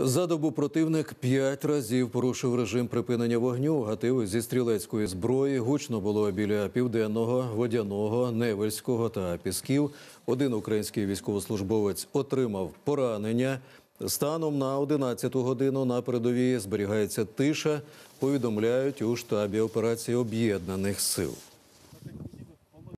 За добу противник п'ять разів порушив режим припинення вогню. Гатив зі стрілецької зброї гучно було біля південного, водяного, невельського та пісків. Один український військовослужбовець отримав поранення. Станом на 11 годину на передовій зберігається тиша. Повідомляють у штабі операції об'єднаних сил.